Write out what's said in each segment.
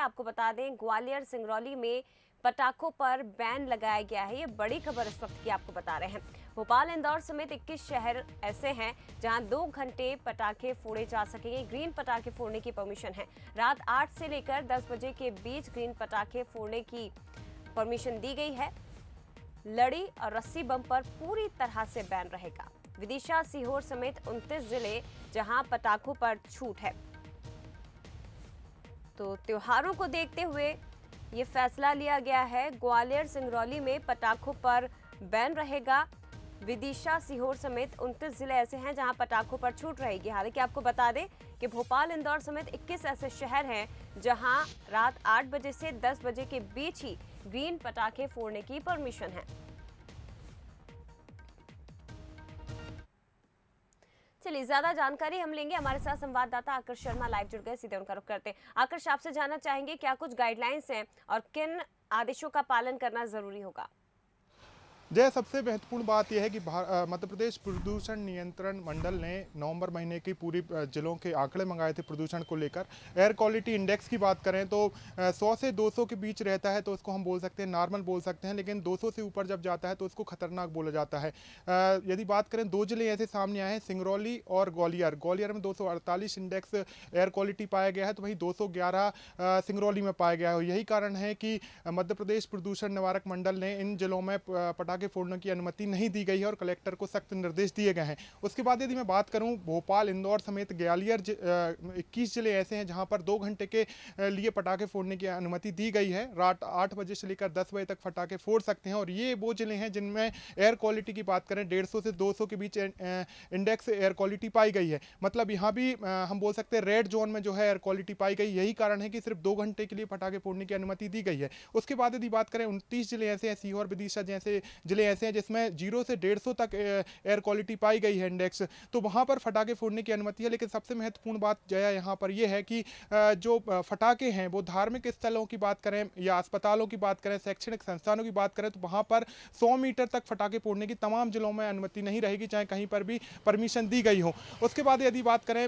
आपको बता दें ग्वालियर सिंगरौली में पटाखों पर बैन लगाया गया है ये बड़ी खबर इस वक्त की आपको बता रहे हैं भोपाल इंदौर समेत 21 शहर ऐसे हैं जहां दो घंटे पटाखे फोड़े जा सकेंगे ग्रीन पटाखे फोड़ने की परमिशन है रात 8 से लेकर 10 बजे के बीच ग्रीन पटाखे फोड़ने की परमिशन दी गई है लड़ी और रस्सी बम पर पूरी तरह से बैन रहेगा विदिशा सीहोर समेत उनतीस जिले जहाँ पटाखों पर छूट है तो त्योहारों को देखते हुए ये फैसला लिया गया है ग्वालियर सिंगरौली में पटाखों पर बैन रहेगा विदिशा सीहोर समेत उनतीस जिले ऐसे हैं जहां पटाखों पर छूट रहेगी हालांकि आपको बता दें कि भोपाल इंदौर समेत 21 ऐसे शहर हैं जहां रात 8 बजे से 10 बजे के बीच ही ग्रीन पटाखे फोड़ने की परमिशन है चलिए ज्यादा जानकारी हम लेंगे हमारे साथ संवाददाता आकर्ष शर्मा लाइव जुड़ गए सीधे उनका रुख करते आकर्ष आपसे जानना चाहेंगे क्या कुछ गाइडलाइंस हैं और किन आदेशों का पालन करना जरूरी होगा जय सबसे महत्वपूर्ण बात यह है कि मध्य प्रदेश प्रदूषण नियंत्रण मंडल ने नवंबर महीने की पूरी जिलों के आंकड़े मंगाए थे प्रदूषण को लेकर एयर क्वालिटी इंडेक्स की बात करें तो 100 से 200 के बीच रहता है तो उसको हम बोल सकते हैं नॉर्मल बोल सकते हैं लेकिन 200 से ऊपर जब जाता है तो उसको खतरनाक बोला जाता है यदि बात करें दो जिले ऐसे सामने आए हैं सिंगरौली और ग्वालियर ग्वालियर में दो इंडेक्स एयर क्वालिटी पाया गया है तो वहीं दो सिंगरौली में पाया गया है यही कारण है कि मध्य प्रदेश प्रदूषण निवारक मंडल ने इन जिलों में पटाखे के फोड़ने की अनुमति नहीं दी गई है और कलेक्टर को सख्त निर्देश दिए गए हैं उसके बाद यदि मैं बात करूँ भोपाल इंदौर समेत ग्वालियर इक्कीस जिले ऐसे हैं जहाँ पर दो घंटे के लिए पटाखे फोड़ने की अनुमति दी गई है रात आठ बजे से लेकर दस बजे तक पटाखे फोड़ सकते हैं और ये वो जिले हैं जिनमें एयर क्वालिटी की बात करें डेढ़ से दो के बीच इंडेक्स एयर क्वालिटी पाई गई है मतलब यहाँ भी हम बोल सकते हैं रेड जोन में जो है एयर क्वालिटी पाई गई यही कारण है कि सिर्फ दो घंटे के लिए पटाखे फोड़ने की अनुमति दी गई है उसके बाद यदि बात करें उनतीस जिले ऐसे हैं सीहोर विदिशा जैसे ज़िले ऐसे हैं जिसमें जीरो से डेढ़ सौ तक एयर क्वालिटी पाई गई है इंडेक्स तो वहाँ पर फटाखे फोड़ने की अनुमति है लेकिन सबसे महत्वपूर्ण बात जया यहाँ पर यह है कि जो फटाखे हैं वो धार्मिक स्थलों की बात करें या अस्पतालों की बात करें शैक्षणिक संस्थानों की बात करें तो वहाँ पर सौ मीटर तक फटाखे फोड़ने की तमाम जिलों में अनुमति नहीं रहेगी चाहे कहीं पर भी परमिशन दी गई हो उसके बाद यदि बात करें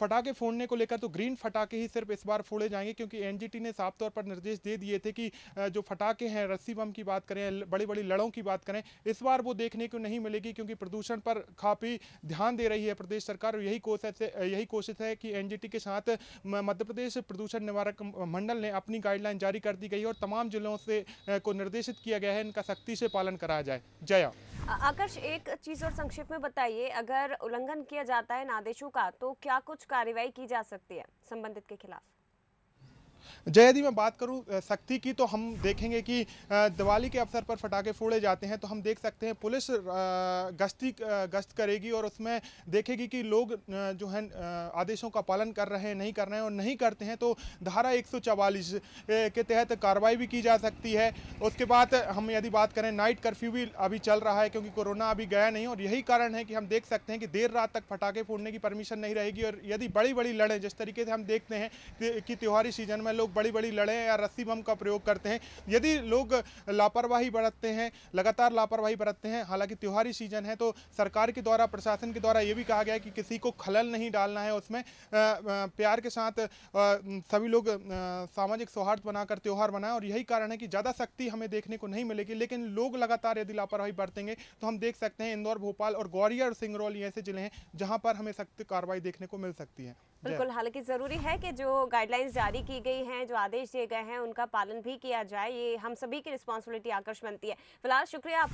फटाखे फोड़ने को लेकर तो ग्रीन फटाखे ही सिर्फ इस बार फोड़े जाएंगे क्योंकि एनजीटी ने साफ तौर पर निर्देश दे दिए थे कि जो फटाखे हैं रस्सी बम की बात करें बड़ी बड़ी लड़ों की की बात करें इस बार वो देखने को नहीं मिलेगी क्योंकि प्रदूषण पर काफ़ी ध्यान दे रही है प्रदेश सरकार यही कोशिश यही कोशिश है कि एनजीटी के साथ मध्य प्रदेश प्रदूषण निवारक मंडल ने अपनी गाइडलाइन जारी कर दी गई और तमाम जिलों से को निर्देशित किया गया है इनका सख्ती से पालन कराया जाए जया आकर्ष एक चीज और संक्षिप्त में बताइए अगर उल्लंघन किया जाता है इन आदेशों का तो क्या कुछ कार्रवाई की जा सकती है संबंधित के खिलाफ जय यदि मैं बात करूँ सख्ती की तो हम देखेंगे कि दिवाली के अवसर पर फटाखे फोड़े जाते हैं तो हम देख सकते हैं पुलिस गश्ती गश्त करेगी और उसमें देखेगी कि लोग जो है आदेशों का पालन कर रहे हैं नहीं कर रहे हैं और नहीं करते हैं तो धारा एक के तहत कार्रवाई भी की जा सकती है उसके बाद हम यदि बात करें नाइट कर्फ्यू भी अभी चल रहा है क्योंकि कोरोना अभी गया नहीं और यही कारण है कि हम देख सकते हैं कि देर रात तक फटाखे फोड़ने की परमिशन नहीं रहेगी और यदि बड़ी बड़ी लड़ें जिस तरीके से हम देखते हैं कि त्यौहारी सीजन में लोग बड़ी बड़ी लड़ें या रस्सी बम का प्रयोग करते हैं यदि लोग लापरवाही बरतते हैं लगातार लापरवाही बरतते हैं हालांकि त्योहारी सीजन है तो सरकार के द्वारा प्रशासन के द्वारा ये भी कहा गया है कि किसी को खलल नहीं डालना है उसमें प्यार के साथ सभी लोग सामाजिक सौहार्द बनाकर त्यौहार बनाएं और यही कारण है कि ज़्यादा सख्ती हमें देखने को नहीं मिलेगी लेकिन लोग लगातार यदि लापरवाही बरतेंगे तो हम देख सकते हैं इंदौर भोपाल और ग्वालियर सिंगरौली ऐसे जिले हैं जहाँ पर हमें सख्त कार्रवाई देखने को मिल सकती है बिल्कुल हालांकि ज़रूरी है कि जो गाइडलाइंस जारी की गई हैं जो आदेश दिए गए हैं उनका पालन भी किया जाए ये हम सभी की रिस्पॉन्सिबिलिटी आकर्ष बनती है फिलहाल शुक्रिया आपका